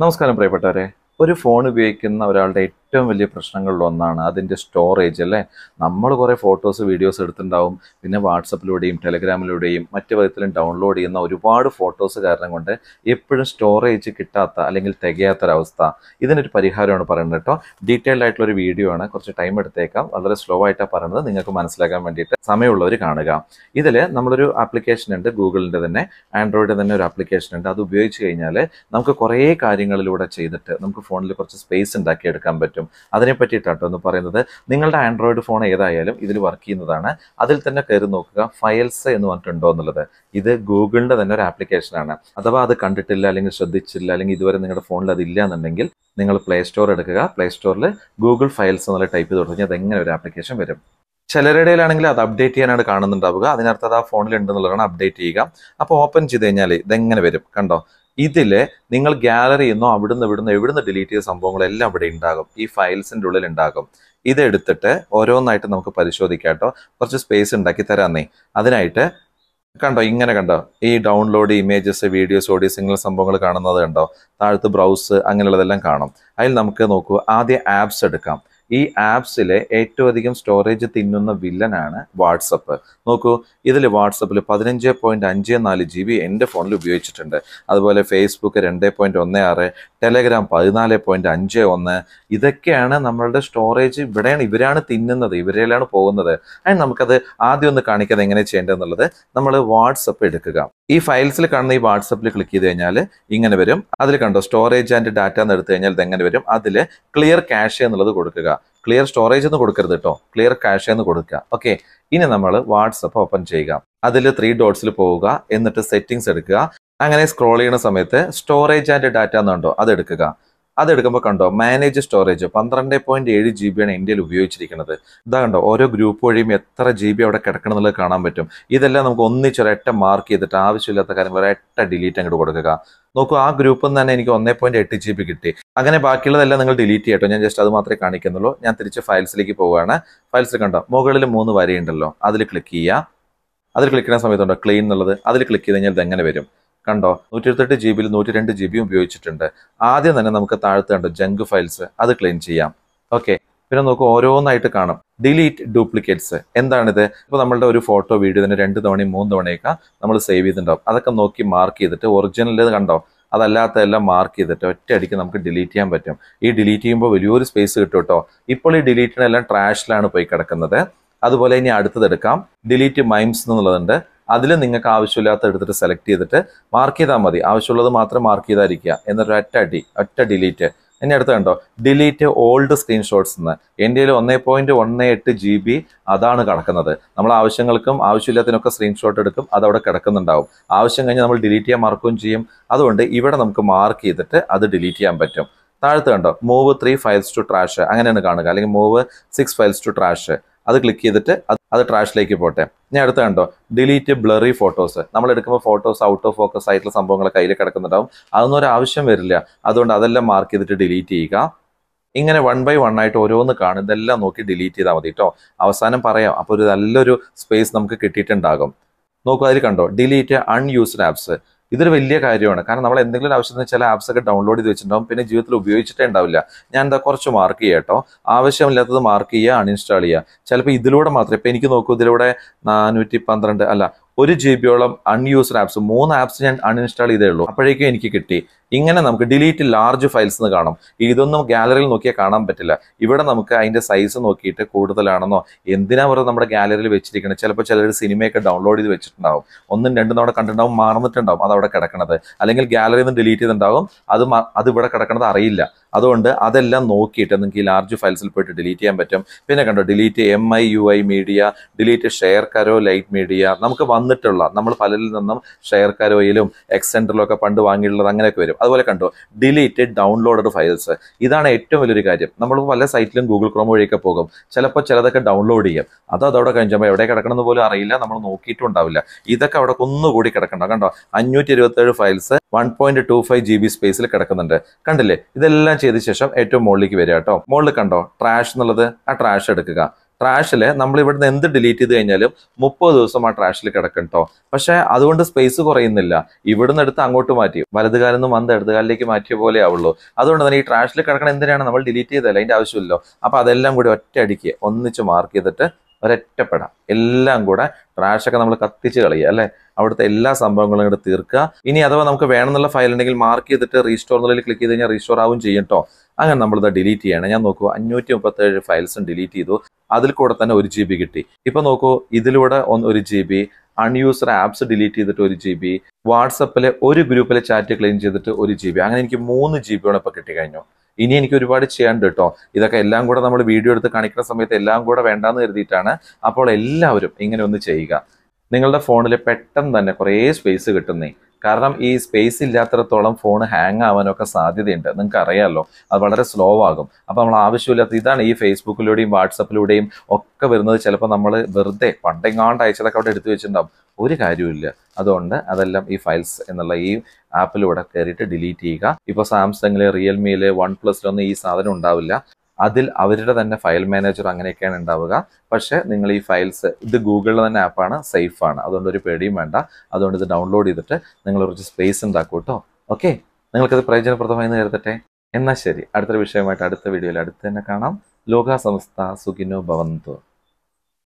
നമസ്കാരം പ്രിയപ്പെട്ടവരെ ഒരു ഫോൺ ഉപയോഗിക്കുന്ന ഒരാളുടെ ഏറ്റവും വലിയ പ്രശ്നങ്ങളിൽ ഒന്നാണ് അതിൻ്റെ സ്റ്റോറേജ് അല്ലേ നമ്മൾ കുറേ ഫോട്ടോസ് വീഡിയോസ് എടുത്തിട്ടുണ്ടാവും പിന്നെ വാട്സപ്പിലൂടെയും ടെലഗ്രാമിലൂടെയും മറ്റു വിധത്തിലും ഡൗൺലോഡ് ചെയ്യുന്ന ഒരുപാട് ഫോട്ടോസ് കാരണം കൊണ്ട് എപ്പോഴും സ്റ്റോറേജ് കിട്ടാത്ത അല്ലെങ്കിൽ തികയാത്തൊരവസ്ഥ ഇതിനൊരു പരിഹാരമാണ് പറയുന്നത് കേട്ടോ ഡീറ്റെയിൽഡ് ആയിട്ടുള്ള ഒരു വീഡിയോ ആണ് കുറച്ച് ടൈം എടുത്തേക്കാം വളരെ സ്ലോ ആയിട്ടാണ് പറയുന്നത് നിങ്ങൾക്ക് മനസ്സിലാക്കാൻ വേണ്ടിയിട്ട് സമയമുള്ളവർ കാണുക ഇതിൽ നമ്മളൊരു ആപ്ലിക്കേഷൻ ഉണ്ട് ഗൂഗിളിൻ്റെ തന്നെ ആൻഡ്രോയിഡ് തന്നെ ഒരു ആപ്ലിക്കേഷൻ ഉണ്ട് അത് ഉപയോഗിച്ച് കഴിഞ്ഞാൽ നമുക്ക് കുറേ കാര്യങ്ങളിലൂടെ ചെയ്തിട്ട് നമുക്ക് ഫോണിൽ കുറച്ച് സ്പേസ് ഉണ്ടാക്കിയെടുക്കാൻ പറ്റും കിട്ടും അതിനെ പറ്റിയിട്ടാട്ടോ എന്ന് പറയുന്നത് നിങ്ങളുടെ ആൻഡ്രോയിഡ് ഫോൺ ഏതായാലും ഇതിൽ വർക്ക് ചെയ്യുന്നതാണ് അതിൽ തന്നെ കയറി നോക്കുക ഫയൽസ് എന്ന് പറഞ്ഞിട്ടുണ്ടോ എന്നുള്ളത് ഇത് ഗൂഗിളിന്റെ തന്നെ ഒരു ആപ്ലിക്കേഷനാണ് അഥവാ അത് കണ്ടിട്ടില്ല അല്ലെങ്കിൽ ശ്രദ്ധിച്ചില്ല അല്ലെങ്കിൽ ഇതുവരെ നിങ്ങളുടെ ഫോണിൽ അതില്ല എന്നുണ്ടെങ്കിൽ നിങ്ങൾ പ്ലേ സ്റ്റോർ എടുക്കുക പ്ലേ സ്റ്റോറിൽ ഗൂഗിൾ ഫയൽസ് എന്നുള്ള ടൈപ്പ് ചെയ്ത് തുടങ്ങി അത് എങ്ങനെ ഒരു ആപ്ലിക്കേഷൻ വരും ചിലരുടെയിലാണെങ്കിൽ അത് അപ്ഡേറ്റ് ചെയ്യാനാണ് കാണുന്നുണ്ടാവുക അതിനർത്ഥം അത് ആ ഫോണിൽ ഉണ്ടെന്നുള്ളതാണ് അപ്ഡേറ്റ് ചെയ്യുക അപ്പോൾ ഓപ്പൺ ചെയ്ത് കഴിഞ്ഞാൽ ഇതെങ്ങനെ വരും കണ്ടോ ഇതിൽ നിങ്ങൾ ഗ്യാലറിയിൽ നിന്നോ അവിടുന്ന് ഇവിടുന്ന് എവിടുന്ന് ഡിലീറ്റ് ചെയ്ത സംഭവങ്ങളെല്ലാം ഇവിടെ ഉണ്ടാകും ഈ ഫയൽസിൻ്റെ ഉള്ളിൽ ഉണ്ടാകും ഇതെടുത്തിട്ട് ഓരോന്നായിട്ട് നമുക്ക് പരിശോധിക്കാട്ടോ കുറച്ച് സ്പേസ് ഉണ്ടാക്കി തരാന്നേ അതിനായിട്ട് കണ്ടോ ഇങ്ങനെ കണ്ടോ ഈ ഡൗൺലോഡ് ഇമേജസ് വീഡിയോസ് ഓഡിയോസ് ഇങ്ങനെ സംഭവങ്ങൾ കാണുന്നത് കണ്ടോ താഴത്ത് ബ്രൗസ് അങ്ങനെയുള്ളതെല്ലാം കാണും അതിൽ നമുക്ക് നോക്കൂ ആദ്യം ആപ്സ് എടുക്കാം ഈ ആപ്സിലെ ഏറ്റവും അധികം സ്റ്റോറേജ് തിന്നുന്ന വില്ലനാണ് വാട്സപ്പ് നോക്കൂ ഇതിൽ വാട്സപ്പിൽ പതിനഞ്ച് പോയിന്റ് അഞ്ച് നാല് ജി ബി എൻ്റെ ഫോണിൽ ഉപയോഗിച്ചിട്ടുണ്ട് അതുപോലെ ഫേസ്ബുക്ക് രണ്ട് പോയിന്റ് ഒന്ന് ആറ് ടെലഗ്രാം പതിനാല് പോയിന്റ് അഞ്ച് ഒന്ന് ഇതൊക്കെയാണ് നമ്മളുടെ സ്റ്റോറേജ് ഇവിടെയാണ് ഇവരാണ് തിന്നുന്നത് ഇവരെയാണ് പോകുന്നത് അതിന് നമുക്കത് ആദ്യം ഒന്ന് കാണിക്കുന്നത് എങ്ങനെ ചെയ്യേണ്ടതെന്നുള്ളത് നമ്മൾ വാട്സപ്പ് എടുക്കുക ഈ ഫയൽസിൽ കാണുന്ന ഈ വാട്സപ്പിൽ ക്ലിക്ക് ചെയ്ത് കഴിഞ്ഞാൽ ഇങ്ങനെ വരും അതിൽ കണ്ടോ സ്റ്റോറേജ് ആൻഡ് ഡാറ്റ എന്ന് എടുത്തു കഴിഞ്ഞാൽ ഇതെങ്ങനെ വരും അതിൽ ക്ലിയർ ക്യാഷ് എന്നുള്ളത് കൊടുക്കുക ക്ലിയർ സ്റ്റോറേജ് എന്ന് കൊടുക്കരുത് കേട്ടോ ക്ലിയർ ക്യാഷ് എന്ന് കൊടുക്കുക ഓക്കെ ഇനി നമ്മൾ വാട്സപ്പ് ഓപ്പൺ ചെയ്യുക അതിൽ ത്രീ ഡോട്ട്സിൽ പോവുക എന്നിട്ട് സെറ്റിംഗ്സ് എടുക്കുക അങ്ങനെ സ്ക്രോൾ ചെയ്യുന്ന സമയത്ത് സ്റ്റോറേജ് ആൻഡ് ഡാറ്റ എന്നുണ്ടോ അതെടുക്കുക അതെടുക്കുമ്പോൾ കണ്ടോ മാനേജ് സ്റ്റോറേജ് പന്ത്രണ്ട് പോയിന്റ് ഏഴ് ജി ആണ് ഇന്ത്യയിൽ ഉപയോഗിച്ചിരിക്കുന്നത് ഇതാ കണ്ടോ ഓരോ ഗ്രൂപ്പ് വഴിയും എത്ര ജി ബി അവിടെ കിടക്കണം എന്നുള്ളത് കാണാൻ പറ്റും ഇതെല്ലാം നമുക്ക് ഒന്നിച്ചൊരൊറ്റ മാർക്ക് ചെയ്തിട്ട് ആവശ്യമില്ലാത്ത കാര്യങ്ങൾ ഒരൊറ്റ ഡിലീറ്റ് അങ്ങോട്ട് കൊടുക്കുക നോക്കൂ ആ ഗ്രൂപ്പിൽ നിന്ന് തന്നെ എനിക്ക് ഒന്നേ പോയിന്റ് എട്ട് ജി ബി കിട്ടി അങ്ങനെ ബാക്കിയുള്ളതെല്ലാം നിങ്ങൾ ഡിലീറ്റ് ചെയ്യട്ടോ ഞാൻ ജസ്റ്റ് അത് മാത്രമേ കാണിക്കുന്നുള്ളൂ ഞാൻ തിരിച്ച് ഫയൽസിലേക്ക് പോവുകയാണ് ഫയൽസ് കണ്ടോ മുകളിൽ മൂന്ന് വരെയുണ്ടല്ലോ അതിൽ ക്ലിക്ക് ചെയ്യുക അതിൽ ക്ലിക്ക് ചെയ്യുന്ന സമയത്തുണ്ടോ ക്ലീൻ എന്നുള്ളത് അതിൽ ക്ലിക്ക് ചെയ്ത് കഴിഞ്ഞാൽ ഇത് എങ്ങനെ വരും കണ്ടോ നൂറ്റി ഇരുപത്തെട്ട് ജി ബിയിൽ നൂറ്റി രണ്ട് ജി ബിയും ഉപയോഗിച്ചിട്ടുണ്ട് ആദ്യം തന്നെ നമുക്ക് താഴത്ത് കണ്ടോ ജങ്ക് ഫയൽസ് അത് ക്ലീൻ ചെയ്യാം ഓക്കെ പിന്നെ നോക്കുക ഓരോന്നായിട്ട് കാണും ഡിലീറ്റ് ഡ്യൂപ്ലിക്കേറ്റ്സ് എന്താണിത് ഇപ്പോൾ നമ്മളുടെ ഒരു ഫോട്ടോ വീഡിയോ തന്നെ രണ്ട് തവണയും മൂന്ന് തവണയൊക്കെ നമ്മൾ സേവ് ചെയ്തിട്ടുണ്ടാവും അതൊക്കെ നോക്കി മാർക്ക് ചെയ്തിട്ട് ഒറിജിനൽ കണ്ടോ അതല്ലാത്തതെല്ലാം മാർക്ക് ചെയ്തിട്ട് ഒറ്റയടിക്ക് നമുക്ക് ഡിലീറ്റ് ചെയ്യാൻ പറ്റും ഈ ഡിലീറ്റ് ചെയ്യുമ്പോൾ വലിയൊരു സ്പേസ് കിട്ടും കേട്ടോ ഇപ്പോൾ ഈ ഡിലീറ്റിനെല്ലാം ട്രാഷിലാണ് പോയി കിടക്കുന്നത് അതുപോലെ ഇനി അടുത്തതെടുക്കാം ഡിലീറ്റ് മൈംസ് എന്നുള്ളതുണ്ട് അതിൽ നിങ്ങൾക്ക് ആവശ്യമില്ലാത്ത എടുത്തിട്ട് സെലക്ട് ചെയ്തിട്ട് മാർക്ക് ചെയ്താൽ മതി ആവശ്യമുള്ളത് മാത്രം മാർക്ക് ചെയ്താതിരിക്കുക എന്നിട്ട് ഒറ്റ അടി ഒറ്റ ഡിലീറ്റ് എന്നെ അടുത്ത കണ്ടോ ഡിലീറ്റ് ഓൾഡ് സ്ക്രീൻഷോട്ട്സ് എന്ന് ഇന്ത്യയിൽ ഒന്നേ പോയിന്റ് ഒന്ന് എട്ട് ജി ബി അതാണ് കിടക്കുന്നത് നമ്മൾ ആവശ്യങ്ങൾക്കും ആവശ്യമില്ലാത്തതിനൊക്കെ സ്ക്രീൻഷോട്ട് എടുക്കും അത് അവിടെ കിടക്കുന്നുണ്ടാവും ആവശ്യം കഴിഞ്ഞാൽ നമ്മൾ ഡിലീറ്റ് ചെയ്യാൻ മാർക്കും ചെയ്യും അതുകൊണ്ട് ഇവിടെ നമുക്ക് മാർക്ക് ചെയ്തിട്ട് അത് ഡിലീറ്റ് ചെയ്യാൻ പറ്റും താഴത്ത് കണ്ടോ move three files to trash അങ്ങനെയാണ് കാണുക അല്ലെങ്കിൽ move six files to trash അത് ക്ലിക്ക് ചെയ്തിട്ട് അത് ട്രാഷിലേക്ക് പോട്ടെ ഞാൻ അടുത്ത കണ്ടോ ഡിലീറ്റ് ബ്ലറി ഫോട്ടോസ് നമ്മൾ എടുക്കുമ്പോൾ ഫോട്ടോസ് ഔട്ട് ഓഫ് ഫോക്കസ് ആയിട്ടുള്ള സംഭവങ്ങൾ കയ്യിൽ കിടക്കുന്നുണ്ടാവും അതൊന്നും ഒരു ആവശ്യം വരില്ല അതുകൊണ്ട് അതെല്ലാം മാർക്ക് ചെയ്തിട്ട് ഡിലീറ്റ് ചെയ്യുക ഇങ്ങനെ വൺ ബൈ വൺ ആയിട്ട് ഓരോന്ന് കാണും ഇതെല്ലാം നോക്കി ഡിലീറ്റ് ചെയ്താൽ മതി കേട്ടോ അവസാനം പറയാം അപ്പോൾ ഒരു നല്ലൊരു സ്പേസ് നമുക്ക് കിട്ടിയിട്ടുണ്ടാകും നോക്കുക അതിൽ കണ്ടോ ഡിലീറ്റ് അൺയൂസ്ഡ് ആപ്സ് ഇതൊരു വലിയ കാര്യമാണ് കാരണം നമ്മൾ എന്തെങ്കിലും ആവശ്യത്തിന് ചില ആപ്സ് ഒക്കെ ഡൗൺലോഡ് ചെയ്ത് വെച്ചിട്ടുണ്ടാവും പിന്നെ ജീവിതത്തിൽ ഉപയോഗിച്ചിട്ടേ ഉണ്ടാവില്ല ഞാൻ എന്താ കുറച്ച് മാർക്ക് ചെയ്യാം കേട്ടോ ആവശ്യമില്ലാത്തത് മാർക്ക് ചെയ്യുക അൺഇൻസ്റ്റാൾ ചെയ്യുക ചിലപ്പോൾ ഇതിലൂടെ മാത്രമേ ഇപ്പം എനിക്ക് നോക്കൂ ഇതിലൂടെ നാനൂറ്റി പന്ത്രണ്ട് അല്ല ഒരു ജി ബിയോളം അൺയൂസ്ഡ് ആപ്സ് മൂന്ന് ആപ്സ് ഞാൻ അൺഇൻസ്റ്റാൾ ചെയ്തേ ഉള്ളൂ അപ്പോഴേക്കും എനിക്ക് കിട്ടി ഇങ്ങനെ നമുക്ക് ഡിലീറ്റ് ലാർജ് ഫയൽസ് എന്ന് കാണും ഇതൊന്നും ഗാലറിയിൽ നോക്കിയാൽ കാണാൻ പറ്റില്ല ഇവിടെ നമുക്ക് അതിൻ്റെ സൈസ് നോക്കിയിട്ട് കൂടുതലാണെന്നോ എന്തിനാ വെറുതെ നമ്മുടെ ഗാലറിയിൽ വെച്ചിരിക്കണം ചിലപ്പോൾ ചിലർ സിനിമയൊക്കെ ഡൗൺലോഡ് ചെയ്ത് വെച്ചിട്ടുണ്ടാവും ഒന്നും രണ്ടും അവിടെ കണ്ടിട്ടുണ്ടാവും മറന്നിട്ടുണ്ടാവും അത് അവിടെ കിടക്കണത് അല്ലെങ്കിൽ ഗാലറിയിൽ നിന്ന് ഡിലീറ്റ് ചെയ്തിട്ടുണ്ടാവും അത് അത് ഇവിടെ കിടക്കണത് അറിയില്ല അതുകൊണ്ട് അതെല്ലാം നോക്കിയിട്ട് നിങ്ങൾക്ക് ഈ ലാർജ് ഫയൽസിൽ പോയിട്ട് ഡിലീറ്റ് ചെയ്യാൻ പറ്റും പിന്നെ കണ്ടോ delete M I U I media delete ShareKaro lite media നമുക്ക് വന്നിട്ടുള്ള നമ്മൾ പലരിൽ നിന്നും ഷെയർ കരോയിലും എക്സെൻറ്ററിലും ഒക്കെ പണ്ട് വാങ്ങിയിട്ടുള്ളത് അങ്ങനെയൊക്കെ വരും അതുപോലെ കണ്ടോ ഡിലീറ്റ് ഡൗൺലോഡഡ് ഫയൽസ് ഇതാണ് ഏറ്റവും വലിയൊരു കാര്യം നമ്മൾ പല സൈറ്റിലും ഗൂഗിൾ ക്രോം വഴിയൊക്കെ പോകും ചിലപ്പോൾ ചിലതൊക്കെ ഡൗൺലോഡ് ചെയ്യും അത് അതവിടെ കഴിഞ്ഞപ്പോൾ എവിടെ കിടക്കണമെന്ന് പോലും അറിയില്ല നമ്മൾ ഉണ്ടാവില്ല ഇതൊക്കെ അവിടെ ഒന്നുകൂടി കിടക്കണ്ട കണ്ടോ അഞ്ഞൂറ്റി ഇരുപത്തേഴ് files one point two five G B സ്പേസിൽ കിടക്കുന്നുണ്ട് കണ്ടില്ലേ ഇതെല്ലാം ചെയ്ത ശേഷം ഏറ്റവും മുകളിലേക്ക് വരിക കേട്ടോ മുകളിൽ കണ്ടോ ട്രാഷ് എന്നുള്ളത് ആ ട്രാഷ് എടുക്കുക ട്രാഷിൽ നമ്മൾ ഇവിടുന്ന് എന്ത് ഡിലീറ്റ് ചെയ്ത് കഴിഞ്ഞാലും മുപ്പത് ദിവസം ആ ട്രാഷിൽ കിടക്കും കേട്ടോ പക്ഷേ അതുകൊണ്ട് സ്പേസ് കുറയുന്നില്ല ഇവിടുന്ന് എടുത്ത് അങ്ങോട്ട് മാറ്റി വലതുകാലം നിന്ന് വന്ന് ഇടതുകാലിലേക്ക് മാറ്റിയ പോലെ ആവുള്ളൂ അതുകൊണ്ട് തന്നെ ഈ ട്രാഷിൽ കിടക്കണം എന്തിനാണ് നമ്മൾ ഡിലീറ്റ് ചെയ്തല്ലോ അതിൻ്റെ ആവശ്യമില്ലല്ലോ അപ്പോൾ അതെല്ലാം കൂടി ഒറ്റ അടിക്ക് ഒന്നിച്ച് മാർക്ക് ചെയ്തിട്ട് ഒരൊറ്റപ്പെടാം എല്ലാം കൂടെ ട്രാഷൊക്കെ നമ്മൾ കത്തിച്ച് കളയുക അല്ലെ അവിടുത്തെ എല്ലാ സംഭവങ്ങളും കൂടെ തീർക്കുക ഇനി അഥവാ നമുക്ക് വേണമെന്നുള്ള ഫയൽ ഉണ്ടെങ്കിൽ മാർക്ക് ചെയ്തിട്ട് റീസ്റ്റോർ എന്നുള്ളതിൽ ക്ലിക്ക് ചെയ്ത് കഴിഞ്ഞാൽ റീസ്റ്റോർ ആവും ചെയ്യും കേട്ടോ അങ്ങനെ നമ്മളിത് ഡിലീറ്റ് ചെയ്യണം ഞാൻ നോക്കൂ അഞ്ഞൂറ്റി മുപ്പത്തേഴ് ഫയൽസും ഡിലീറ്റ് ചെയ്തു അതിൽ കൂടെ തന്നെ ഒരു ജി ബി കിട്ടി ഇപ്പൊ നോക്കൂ ഇതിലൂടെ ഒന്ന് ഒരു G B unused apps delete ചെയ്തിട്ട് ഒരു ജി ബി വാട്സപ്പിലെ ഒരു ഗ്രൂപ്പിലെ ചാറ്റ് ക്ലീൻ ചെയ്തിട്ട് ഒരു ജി ബി അങ്ങനെ എനിക്ക് മൂന്ന് ജി ബിയോടെ ഇപ്പൊ കിട്ടി കഴിഞ്ഞു ഇനി എനിക്ക് ഒരുപാട് ചെയ്യാനുണ്ട് കേട്ടോ ഇതൊക്കെ എല്ലാം കൂടെ നമ്മൾ വീഡിയോ എടുത്ത് കാണിക്കുന്ന സമയത്ത് എല്ലാം കൂടെ വേണ്ടാന്ന് കരുതിയിട്ടാണ് അപ്പോൾ എല്ലാവരും ഇങ്ങനെ ഒന്ന് ചെയ്യുക നിങ്ങളുടെ ഫോണിൽ പെട്ടെന്ന് തന്നെ കുറേ സ്പേസ് കിട്ടുന്നേ കാരണം ഈ സ്പേസ് ഇല്ലാത്തടത്തോളം ഫോൺ ഹാങ് ആവാനൊക്കെ സാധ്യതയുണ്ട് നിങ്ങൾക്ക് അറിയാമല്ലോ അത് വളരെ സ്ലോ ആകും അപ്പോൾ നമ്മൾ ആവശ്യമില്ലാത്ത ഇതാണ് ഈ ഫേസ്ബുക്കിലൂടെയും വാട്സപ്പിലൂടെയും ഒക്കെ വരുന്നത് ചിലപ്പോൾ നമ്മൾ വെറുതെ പണ്ടെങ്ങാണ്ട് അയച്ചതൊക്കെ അവിടെ എടുത്തു വെച്ചിട്ടുണ്ടാവും ഒരു കാര്യമില്ല അതുകൊണ്ട് അതെല്ലാം ഈ ഫയൽസ് എന്നുള്ള ഈ ആപ്പിലൂടെ കയറിയിട്ട് ഡിലീറ്റ് ചെയ്യുക ഇപ്പോൾ സാംസങ്ങില് റിയൽമിയില് വൺ പ്ലസിലൊന്നും ഈ സാധനം ഉണ്ടാവില്ല അതിൽ അവരുടെ തന്നെ ഫയൽ മാനേജർ അങ്ങനെയൊക്കെയാണ് ഉണ്ടാവുക പക്ഷേ നിങ്ങൾ ഈ ഫയൽസ് ഇത് ഗൂഗിളിൽ തന്നെ ആപ്പാണ് സേഫാണ് അതുകൊണ്ട് ഒരു പേടിയും വേണ്ട അതുകൊണ്ട് ഇത് ഡൗൺലോഡ് ചെയ്തിട്ട് നിങ്ങൾ കുറച്ച് സ്പേസ് ഉണ്ടാക്കും കേട്ടോ ഓക്കെ നിങ്ങൾക്കത് പ്രയോജനപ്രദമായി എന്ന് കരുതട്ടെ എന്നാൽ ശരി അടുത്തൊരു വിഷയമായിട്ട് അടുത്ത വീഡിയോയിൽ അടുത്ത് തന്നെ കാണാം ലോകാസംസ്ഥ സുഖിനോ ഭവന്തു